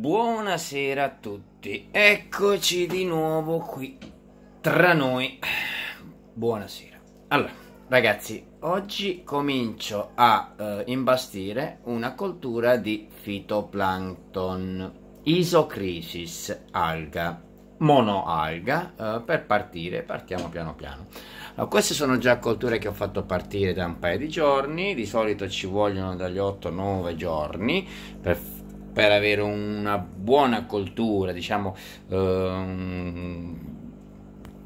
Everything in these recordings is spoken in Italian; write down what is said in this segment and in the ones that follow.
Buonasera a tutti, eccoci di nuovo qui tra noi. Buonasera. Allora, ragazzi, oggi comincio a eh, imbastire una coltura di fitoplancton, isocrisis alga, monoalga, eh, per partire, partiamo piano piano. Allora, queste sono già colture che ho fatto partire da un paio di giorni, di solito ci vogliono dagli 8-9 giorni per per avere una buona coltura, diciamo, ehm,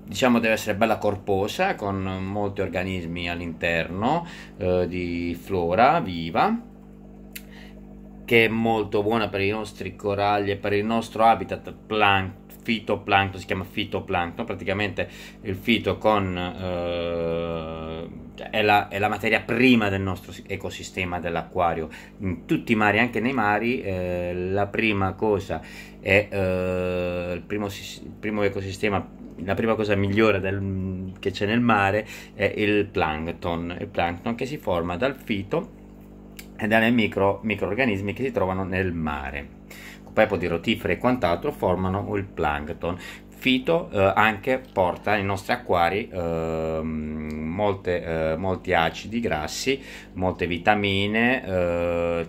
diciamo deve essere bella corposa con molti organismi all'interno eh, di flora viva che è molto buona per i nostri coralli e per il nostro habitat plankton fitoplancton si chiama fitoplancton praticamente il fito con eh, è la, è la, materia prima del nostro ecosistema dell'acquario. In tutti i mari, anche nei mari, eh, la prima cosa è eh, il, primo, il primo ecosistema la prima cosa migliore del, che c'è nel mare è il plankton, il plankton che si forma dal fito e dai micro, microorganismi che si trovano nel mare. Poi Pepodi rotifere e quant'altro formano il plankton. Fito eh, anche porta nei nostri acquari ehm, eh, molte, molti acidi grassi, molte vitamine, eh,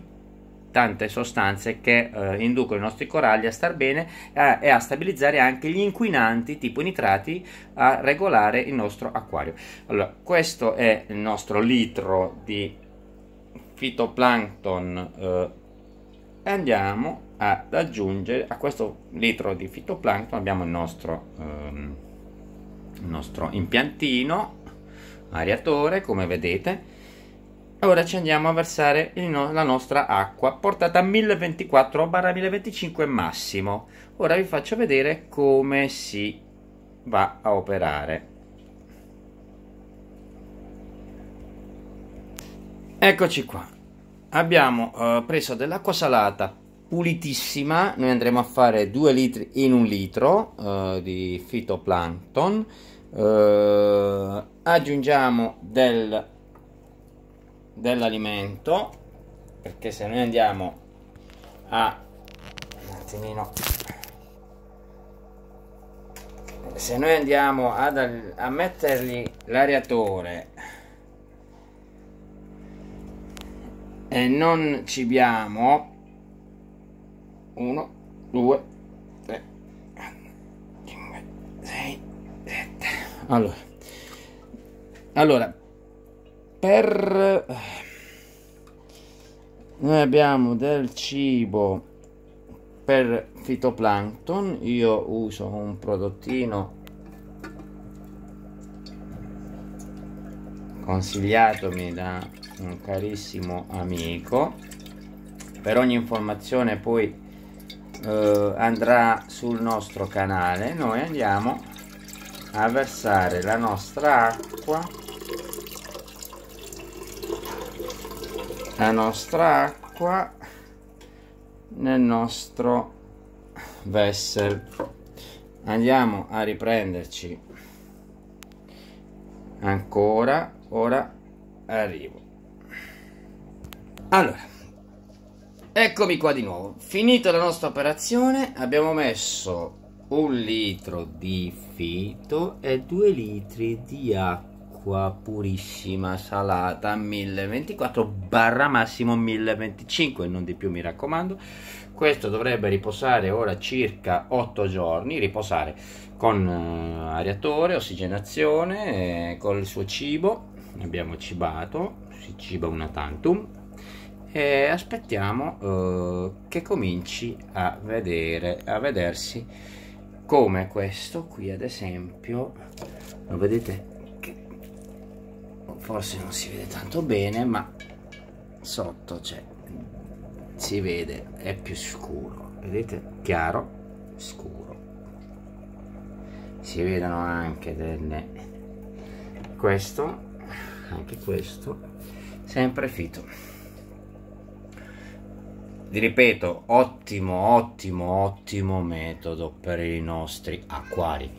tante sostanze che eh, inducono i nostri coralli a star bene eh, e a stabilizzare anche gli inquinanti tipo i nitrati a regolare il nostro acquario. Allora, questo è il nostro litro di fitoplancton. Eh, andiamo ad aggiungere a questo litro di fitoplancton abbiamo il nostro, ehm, il nostro impiantino areatore come vedete ora ci andiamo a versare no- la nostra acqua portata a 1024-1025 massimo ora vi faccio vedere come si va a operare eccoci qua abbiamo eh, preso dell'acqua salata pulitissima noi andremo a fare 2 litri in un litro uh, di fitoplancton uh, eh, aggiungiamo del, dell'alimento perché se noi andiamo a un attimino se noi andiamo ad, a mettergli l'areatore e non cibiamo 1, 2, 3, 5, 6, 7. Allora, allora per... Noi abbiamo del cibo per fitoplancton, io uso un prodottino consigliatomi da un carissimo amico per ogni informazione poi eh, andrà sul nostro canale noi andiamo a versare la nostra acqua la nostra acqua nel nostro vessel andiamo a riprenderci ancora ora arrivo allora Eccomi qua di nuovo. Finita la nostra operazione, abbiamo messo un litro di fito e due litri di acqua purissima salata 1024 barra massimo 1025, non di più mi raccomando. Questo dovrebbe riposare ora circa 8 giorni, riposare con uh, eh, areatore, ossigenazione, eh, il suo cibo. Abbiamo cibato, si ciba una tantum e aspettiamo uh, che cominci a vedere a vedersi come questo qui ad esempio lo vedete che forse non si vede tanto bene ma sotto c'è si vede è più scuro vedete chiaro scuro si vedono anche delle questo anche questo sempre fito vi ripeto ottimo ottimo ottimo metodo per i nostri acquari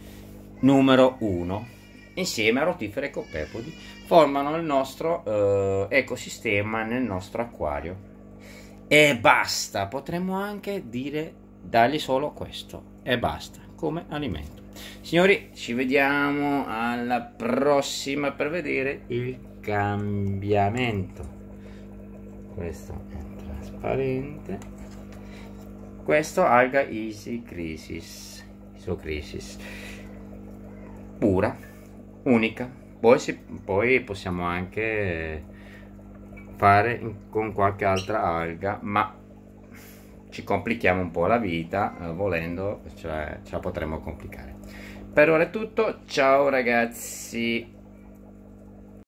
numero 1 insieme a rotifere e copepodi formano il nostro eh, ecosistema nel nostro acquario e basta potremmo anche dire dargli solo questo e basta come alimento signori ci vediamo alla prossima per vedere il cambiamento questo è trasparente questo alga easy crisis isocrisis crisis pura unica poi, si, poi possiamo anche fare con qualche altra alga ma ci complichiamo un po' la vita eh, volendo cioè, ce la potremmo complicare per ora è tutto ciao ragazzi